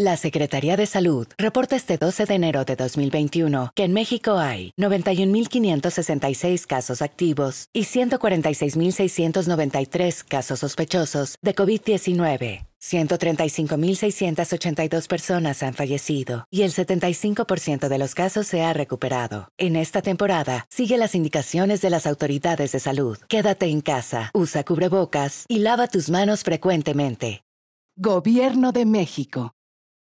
La Secretaría de Salud reporta este 12 de enero de 2021 que en México hay 91.566 casos activos y 146.693 casos sospechosos de COVID-19. 135.682 personas han fallecido y el 75% de los casos se ha recuperado. En esta temporada, sigue las indicaciones de las autoridades de salud. Quédate en casa, usa cubrebocas y lava tus manos frecuentemente. Gobierno de México.